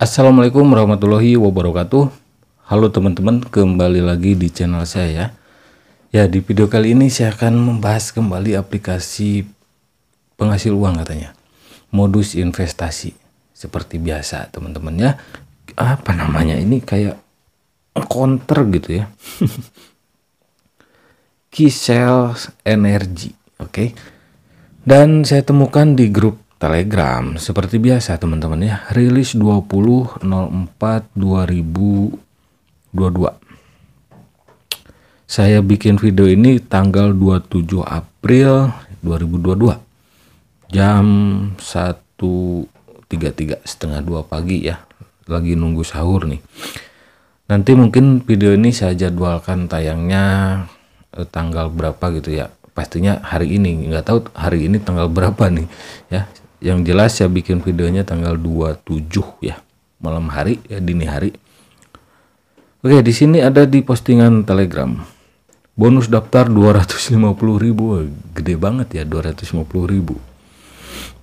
Assalamualaikum warahmatullahi wabarakatuh Halo teman-teman kembali lagi di channel saya ya. ya di video kali ini saya akan membahas kembali aplikasi penghasil uang katanya modus investasi seperti biasa teman-teman ya apa namanya ini kayak counter gitu ya Key Sales Energy oke okay? dan saya temukan di grup Telegram seperti biasa teman-teman ya rilis 2004 2022 saya bikin video ini tanggal 27 April 2022 jam 1.33 setengah 2 pagi ya lagi nunggu sahur nih nanti mungkin video ini saya jadwalkan tayangnya eh, tanggal berapa gitu ya pastinya hari ini nggak tahu hari ini tanggal berapa nih ya yang jelas saya bikin videonya tanggal 27 ya malam hari ya dini hari oke di sini ada di postingan telegram bonus daftar puluh ribu gede banget ya puluh ribu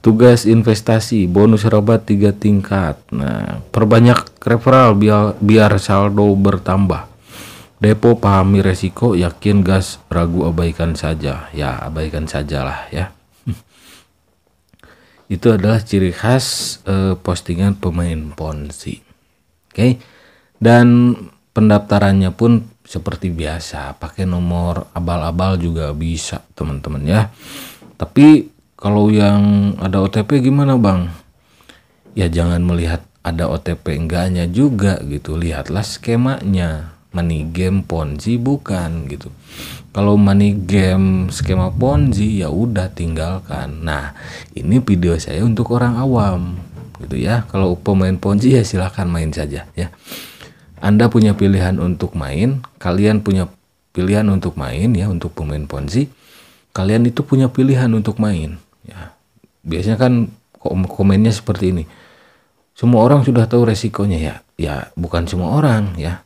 tugas investasi bonus rabat tiga tingkat nah perbanyak referral biar, biar saldo bertambah depo pahami resiko yakin gas ragu abaikan saja ya abaikan sajalah ya itu adalah ciri khas uh, postingan pemain ponzi. Oke. Okay? Dan pendaftarannya pun seperti biasa, pakai nomor abal-abal juga bisa, teman-teman ya. Tapi kalau yang ada OTP gimana, Bang? Ya jangan melihat ada OTP enggaknya juga gitu, lihatlah skemanya money game ponzi bukan gitu kalau money game skema ponzi ya udah tinggalkan nah ini video saya untuk orang awam gitu ya kalau pemain ponzi ya silahkan main saja ya anda punya pilihan untuk main kalian punya pilihan untuk main ya untuk pemain ponzi kalian itu punya pilihan untuk main ya biasanya kan komennya seperti ini semua orang sudah tahu resikonya ya ya bukan semua orang ya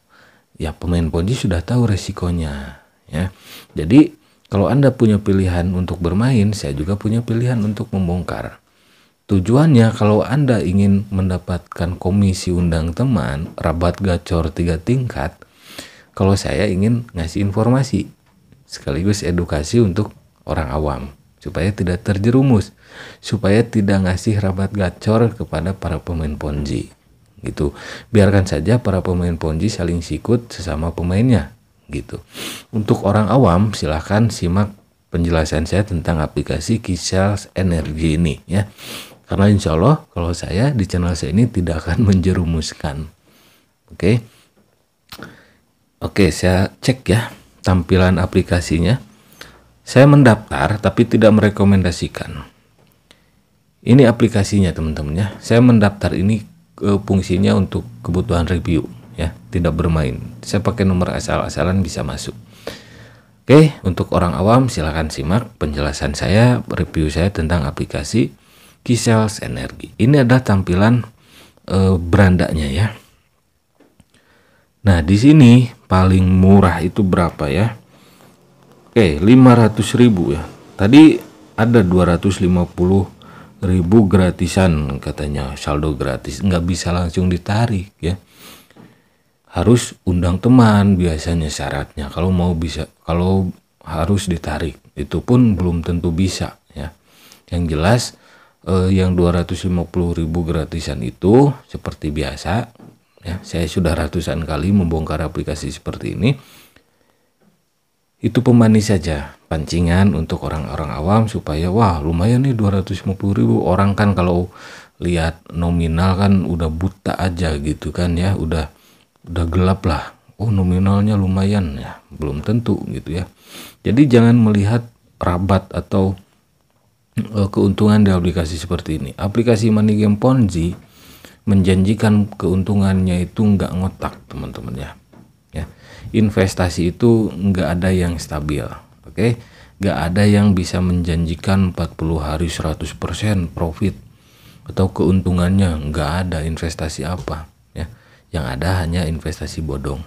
ya pemain ponzi sudah tahu resikonya ya. Jadi kalau Anda punya pilihan untuk bermain, saya juga punya pilihan untuk membongkar. Tujuannya kalau Anda ingin mendapatkan komisi undang teman, rabat gacor tiga tingkat, kalau saya ingin ngasih informasi sekaligus edukasi untuk orang awam supaya tidak terjerumus, supaya tidak ngasih rabat gacor kepada para pemain ponzi gitu. Biarkan saja para pemain ponji saling sikut sesama pemainnya gitu. Untuk orang awam silahkan simak penjelasan saya tentang aplikasi Kisah Energi ini ya. Karena insya Allah kalau saya di channel saya ini tidak akan menjerumuskan. Oke. Oke, saya cek ya tampilan aplikasinya. Saya mendaftar tapi tidak merekomendasikan. Ini aplikasinya teman-teman ya. Saya mendaftar ini fungsinya untuk kebutuhan review ya, tidak bermain. Saya pakai nomor asal-asalan bisa masuk. Oke, untuk orang awam silahkan simak penjelasan saya, review saya tentang aplikasi Kisels Energi. Ini adalah tampilan e, berandanya ya. Nah, di sini paling murah itu berapa ya? Oke, 500.000 ya. Tadi ada 250 ribu gratisan katanya saldo gratis nggak bisa langsung ditarik ya harus undang teman biasanya syaratnya kalau mau bisa kalau harus ditarik itu pun belum tentu bisa ya yang jelas eh, yang 250 ribu gratisan itu seperti biasa ya saya sudah ratusan kali membongkar aplikasi seperti ini itu pemanis saja pancingan untuk orang-orang awam supaya wah lumayan nih 250 ribu orang kan kalau lihat nominal kan udah buta aja gitu kan ya udah udah gelap lah oh nominalnya lumayan ya belum tentu gitu ya jadi jangan melihat rabat atau eh, keuntungan di aplikasi seperti ini aplikasi money game ponzi menjanjikan keuntungannya itu nggak ngotak teman-teman ya ya investasi itu nggak ada yang stabil oke okay? gak ada yang bisa menjanjikan 40 hari 100% profit atau keuntungannya nggak ada investasi apa ya yang ada hanya investasi bodong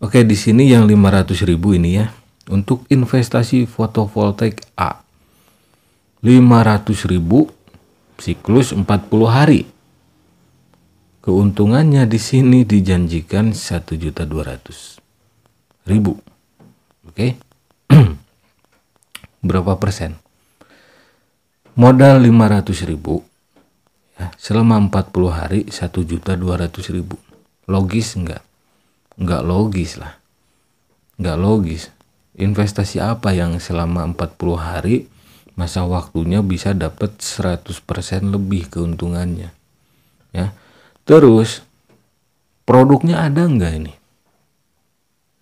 oke di sini yang 500 ribu ini ya untuk investasi fotovoltaik A 500 ribu siklus 40 hari keuntungannya di sini dijanjikan juta 1 200 ribu Oke. Okay? Berapa persen? Modal 500 ribu ya, selama 40 hari 1.200.000. ribu. Logis enggak? Enggak logis lah. Enggak logis. Investasi apa yang selama 40 hari masa waktunya bisa dapat 100% lebih keuntungannya. Ya. Terus produknya ada enggak ini?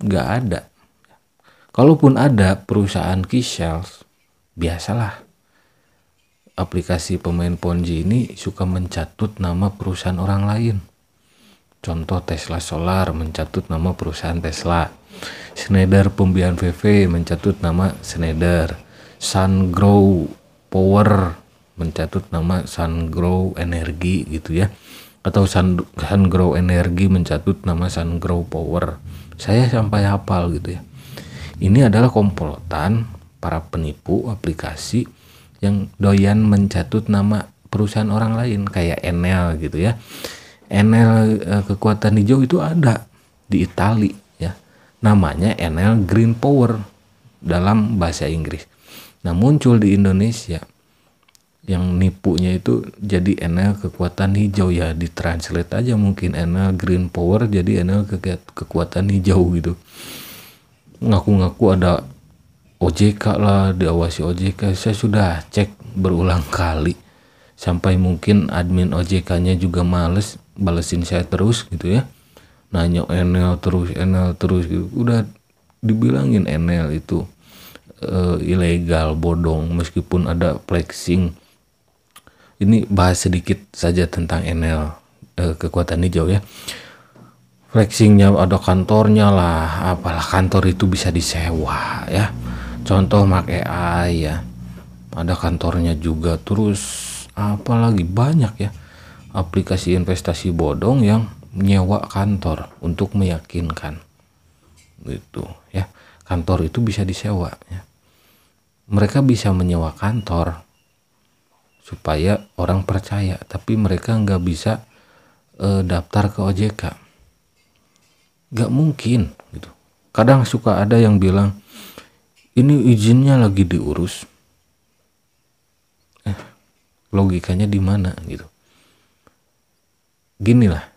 Enggak ada. Kalaupun ada perusahaan key shells, biasalah aplikasi pemain ponzi ini suka mencatut nama perusahaan orang lain. Contoh Tesla Solar mencatut nama perusahaan Tesla. Schneider pembiayaan VV mencatut nama Schneider. Sun Grow Power mencatut nama Sun Grow Energi gitu ya. Atau Sun, Grow Energi mencatut nama Sun Grow Power. Saya sampai hafal gitu ya ini adalah komplotan para penipu aplikasi yang doyan mencatut nama perusahaan orang lain kayak Enel gitu ya. Enel eh, kekuatan hijau itu ada di Itali ya. Namanya Enel Green Power dalam bahasa Inggris. Nah, muncul di Indonesia yang nipunya itu jadi NL kekuatan hijau ya di translate aja mungkin NL green power jadi NL kekuatan hijau gitu ngaku-ngaku ada OJK lah diawasi OJK saya sudah cek berulang kali sampai mungkin admin OJK-nya juga males balesin saya terus gitu ya nanya Enel terus Enel terus gitu. udah dibilangin Enel itu e, ilegal bodong meskipun ada flexing ini bahas sedikit saja tentang Enel e, eh, kekuatan hijau ya flexingnya ada kantornya lah apalah kantor itu bisa disewa ya contoh Mac AI ya ada kantornya juga terus apalagi banyak ya aplikasi investasi bodong yang menyewa kantor untuk meyakinkan gitu ya kantor itu bisa disewa ya mereka bisa menyewa kantor supaya orang percaya tapi mereka nggak bisa e, daftar ke OJK nggak mungkin gitu kadang suka ada yang bilang ini izinnya lagi diurus eh, logikanya di mana gitu gini lah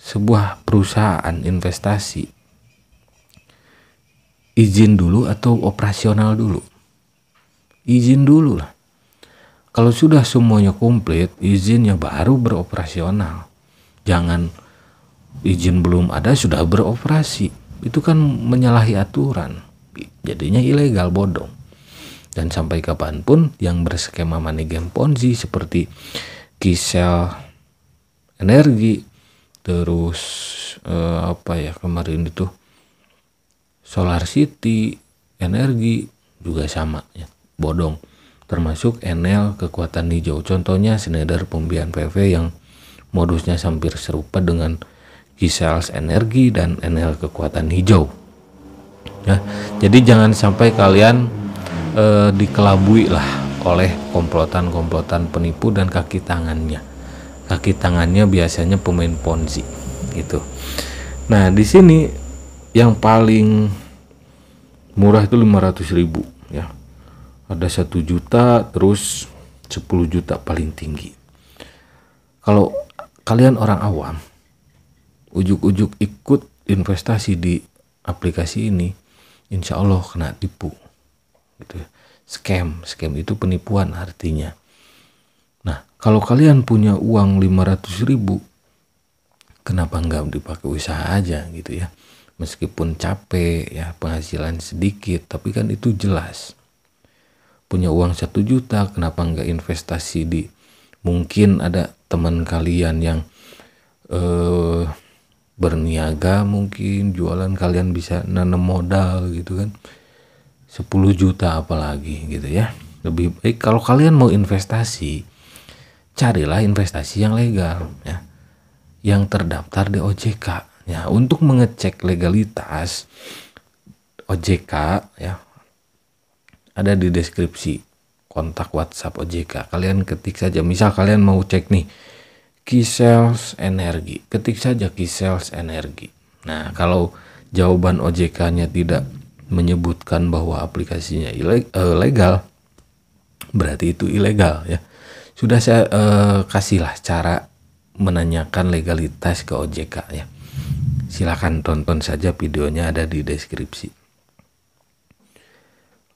sebuah perusahaan investasi izin dulu atau operasional dulu izin dulu lah kalau sudah semuanya komplit izinnya baru beroperasional jangan izin belum ada sudah beroperasi itu kan menyalahi aturan jadinya ilegal bodong dan sampai kapanpun yang berskema money game ponzi seperti kisel energi terus eh, apa ya kemarin itu solar city energi juga sama ya bodong termasuk Enel kekuatan hijau contohnya Schneider pembiayaan PV yang modusnya hampir serupa dengan Giselles energi dan energi kekuatan hijau. ya jadi jangan sampai kalian eh, dikelabui lah oleh komplotan-komplotan penipu dan kaki tangannya. Kaki tangannya biasanya pemain ponzi gitu. Nah, di sini yang paling murah itu 500.000 ya. Ada satu juta terus 10 juta paling tinggi. Kalau kalian orang awam ujuk-ujuk ikut investasi di aplikasi ini insya Allah kena tipu gitu ya. scam scam itu penipuan artinya nah kalau kalian punya uang 500 ribu kenapa nggak dipakai usaha aja gitu ya meskipun capek ya penghasilan sedikit tapi kan itu jelas punya uang satu juta kenapa nggak investasi di mungkin ada teman kalian yang eh, berniaga mungkin jualan kalian bisa nanam modal gitu kan 10 juta apalagi gitu ya lebih baik eh, kalau kalian mau investasi carilah investasi yang legal ya yang terdaftar di OJK ya untuk mengecek legalitas OJK ya ada di deskripsi kontak WhatsApp OJK kalian ketik saja misal kalian mau cek nih key sales energi. Ketik saja key sales energi. Nah, kalau jawaban OJK-nya tidak menyebutkan bahwa aplikasinya ilegal, eh, berarti itu ilegal ya. Sudah saya eh, kasihlah cara menanyakan legalitas ke OJK ya. Silahkan tonton saja videonya ada di deskripsi.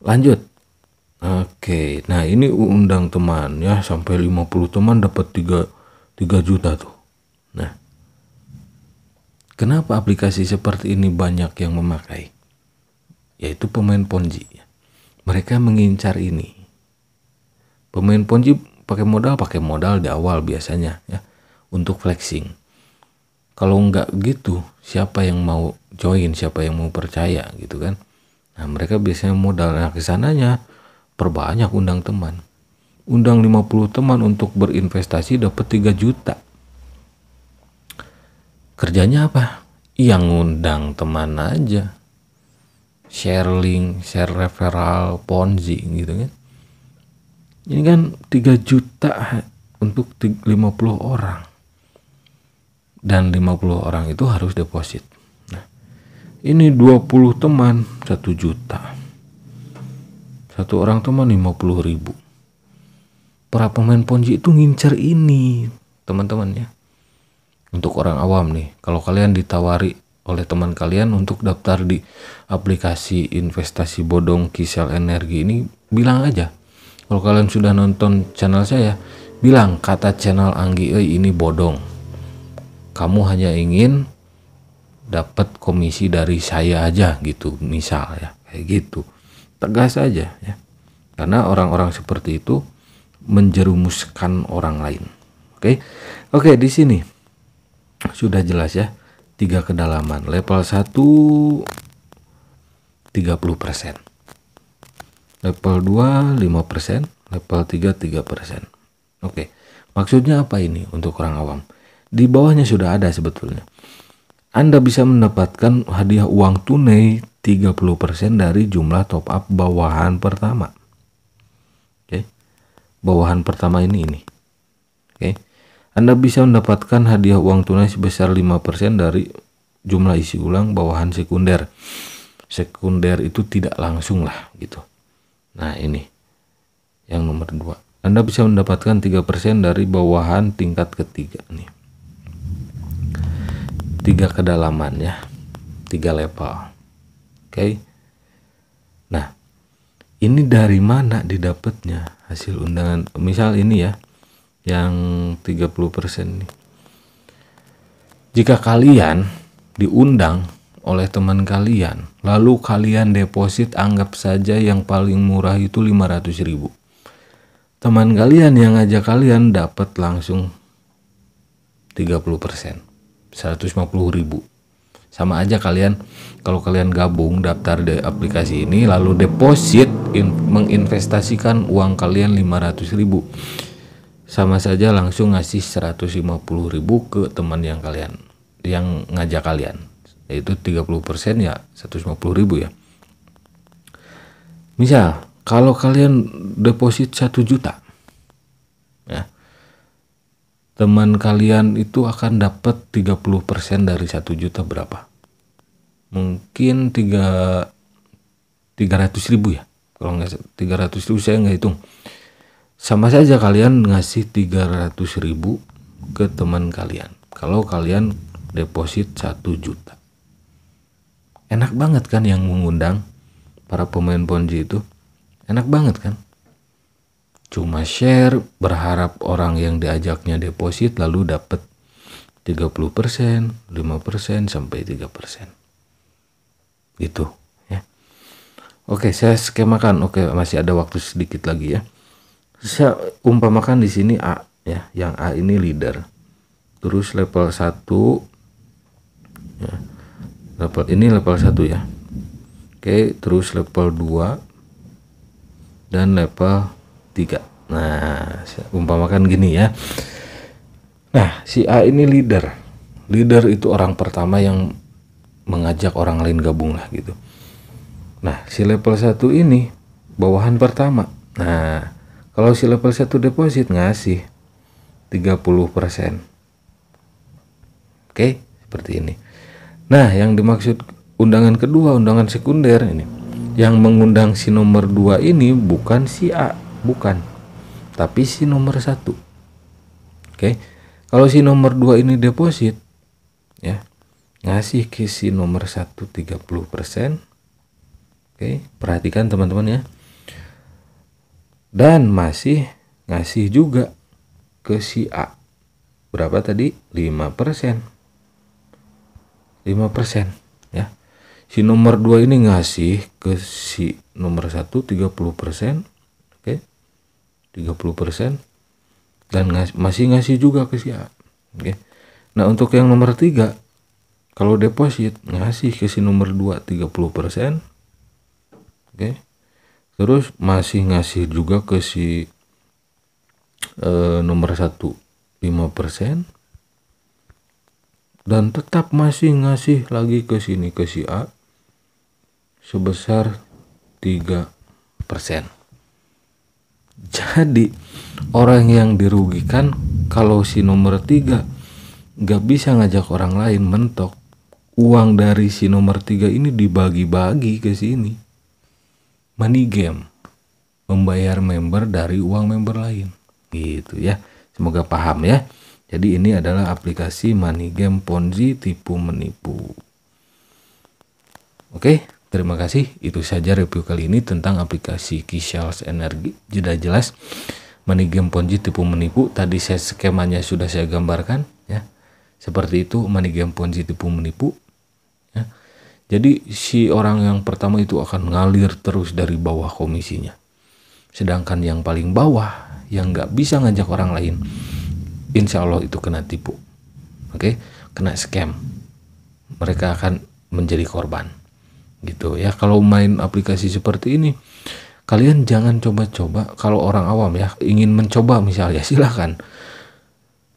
Lanjut. Oke, nah ini undang teman ya sampai 50 teman dapat 3 3 juta tuh. Nah, kenapa aplikasi seperti ini banyak yang memakai? Yaitu pemain ponji, Mereka mengincar ini. Pemain ponji pakai modal, pakai modal di awal biasanya ya untuk flexing. Kalau nggak gitu, siapa yang mau join, siapa yang mau percaya gitu kan? Nah, mereka biasanya modal nah kesananya perbanyak undang teman undang 50 teman untuk berinvestasi dapat 3 juta. Kerjanya apa? Yang ngundang teman aja. Share link, share referral, ponzi gitu kan. Ini kan 3 juta untuk 50 orang. Dan 50 orang itu harus deposit. Nah, ini 20 teman 1 juta. Satu orang teman 50 ribu para pemain ponji itu ngincer ini teman-teman ya untuk orang awam nih kalau kalian ditawari oleh teman kalian untuk daftar di aplikasi investasi bodong kisel energi ini bilang aja kalau kalian sudah nonton channel saya bilang kata channel Anggi e ini bodong kamu hanya ingin dapat komisi dari saya aja gitu misal ya kayak gitu tegas aja ya karena orang-orang seperti itu menjerumuskan orang lain. Oke. Oke, di sini sudah jelas ya. Tiga kedalaman. Level 1 30%. Level 2 5%, level 3 3%. Oke. Maksudnya apa ini untuk orang awam? Di bawahnya sudah ada sebetulnya. Anda bisa mendapatkan hadiah uang tunai 30% dari jumlah top up bawahan pertama bawahan pertama ini ini. Oke. Anda bisa mendapatkan hadiah uang tunai sebesar 5% dari jumlah isi ulang bawahan sekunder. Sekunder itu tidak langsung lah gitu. Nah, ini yang nomor 2. Anda bisa mendapatkan 3% dari bawahan tingkat ketiga nih. Tiga kedalaman ya. Tiga level. Oke. Nah, ini dari mana didapatnya? hasil undangan misal ini ya yang 30% nih jika kalian diundang oleh teman kalian lalu kalian deposit anggap saja yang paling murah itu ribu teman kalian yang ngajak kalian dapat langsung 30% ribu sama aja kalian kalau kalian gabung daftar di aplikasi ini lalu deposit in, menginvestasikan uang kalian 500 ribu sama saja langsung ngasih 150 ribu ke teman yang kalian yang ngajak kalian yaitu 30% ya 150 ribu ya misal kalau kalian deposit 1 juta ya teman kalian itu akan dapat 30% dari 1 juta berapa mungkin 3 300 ribu ya kalau nggak 300 itu saya nggak hitung sama saja kalian ngasih 300 ribu ke teman kalian kalau kalian deposit 1 juta enak banget kan yang mengundang para pemain ponzi itu enak banget kan cuma share berharap orang yang diajaknya deposit lalu dapat 30%, 5%, sampai 3%. Gitu. Oke, saya skemakan. Oke, masih ada waktu sedikit lagi ya. Saya umpamakan di sini A ya, yang A ini leader. Terus level 1 ya. Level ini level 1 ya. Oke, terus level 2 dan level 3. Nah, saya umpamakan gini ya. Nah, si A ini leader. Leader itu orang pertama yang mengajak orang lain gabung lah gitu Nah, si level 1 ini bawahan pertama. Nah, kalau si level 1 deposit ngasih 30%. Oke, okay, seperti ini. Nah, yang dimaksud undangan kedua, undangan sekunder ini. Yang mengundang si nomor 2 ini bukan si A, bukan. Tapi si nomor 1. Oke. Okay. Kalau si nomor 2 ini deposit ya, ngasih ke si nomor 1 30%, Oke, perhatikan teman-teman ya. Dan masih ngasih juga ke si A. Berapa tadi? 5%. 5% ya. Si nomor 2 ini ngasih ke si nomor 1 30%. Oke. 30% dan ngas masih ngasih juga ke si A. Oke. Nah, untuk yang nomor 3 kalau deposit ngasih ke si nomor 2 30% okay? terus masih ngasih juga ke si uh, nomor satu 5% dan tetap masih ngasih lagi ke sini ke si A sebesar 3%. Jadi orang yang dirugikan kalau si nomor 3 nggak bisa ngajak orang lain mentok uang dari si nomor 3 ini dibagi-bagi ke sini money game membayar member dari uang member lain gitu ya semoga paham ya jadi ini adalah aplikasi money game ponzi tipu menipu oke terima kasih itu saja review kali ini tentang aplikasi Kishal's Energy sudah jelas money game ponzi tipu menipu tadi saya skemanya sudah saya gambarkan ya seperti itu money game ponzi tipu menipu jadi si orang yang pertama itu akan ngalir terus dari bawah komisinya. Sedangkan yang paling bawah yang nggak bisa ngajak orang lain, insya Allah itu kena tipu, oke, okay? kena scam. Mereka akan menjadi korban, gitu ya. Kalau main aplikasi seperti ini, kalian jangan coba-coba. Kalau orang awam ya ingin mencoba misalnya, silahkan.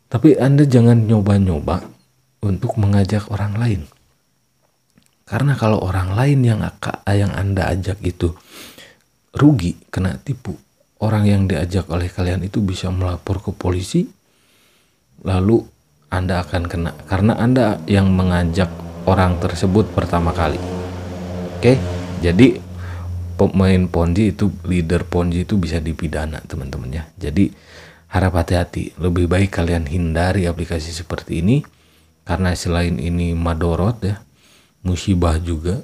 Tapi anda jangan nyoba-nyoba untuk mengajak orang lain karena kalau orang lain yang yang Anda ajak itu rugi, kena tipu, orang yang diajak oleh kalian itu bisa melapor ke polisi, lalu Anda akan kena karena Anda yang mengajak orang tersebut pertama kali. Oke, jadi pemain ponzi itu leader ponzi itu bisa dipidana teman-teman ya. Jadi harap hati-hati, lebih baik kalian hindari aplikasi seperti ini karena selain ini madorot ya, musibah juga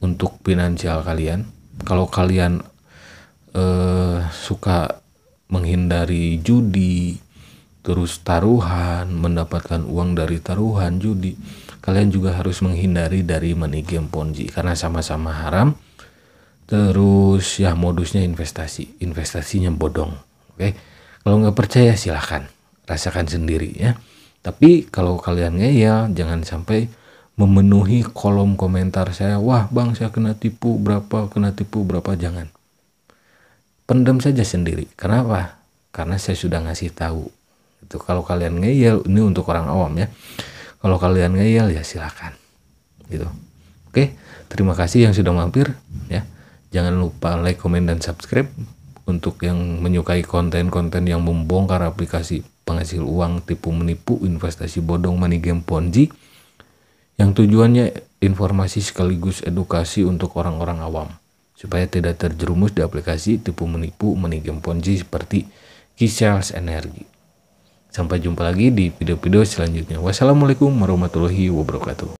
untuk finansial kalian. Kalau kalian eh, suka menghindari judi, terus taruhan, mendapatkan uang dari taruhan, judi, kalian juga harus menghindari dari money game ponzi karena sama-sama haram. Terus ya modusnya investasi, investasinya bodong. Oke, kalau nggak percaya silahkan rasakan sendiri ya. Tapi kalau kalian ngeyel jangan sampai memenuhi kolom komentar saya wah bang saya kena tipu berapa kena tipu berapa jangan pendam saja sendiri kenapa karena saya sudah ngasih tahu itu kalau kalian ngeyel ini untuk orang awam ya kalau kalian ngeyel ya silakan gitu oke terima kasih yang sudah mampir ya jangan lupa like comment dan subscribe untuk yang menyukai konten-konten yang membongkar aplikasi penghasil uang tipu menipu investasi bodong money game ponzi yang tujuannya informasi sekaligus edukasi untuk orang-orang awam supaya tidak terjerumus di aplikasi tipu menipu menigem ponzi seperti kisah energi. Sampai jumpa lagi di video-video selanjutnya. Wassalamualaikum warahmatullahi wabarakatuh.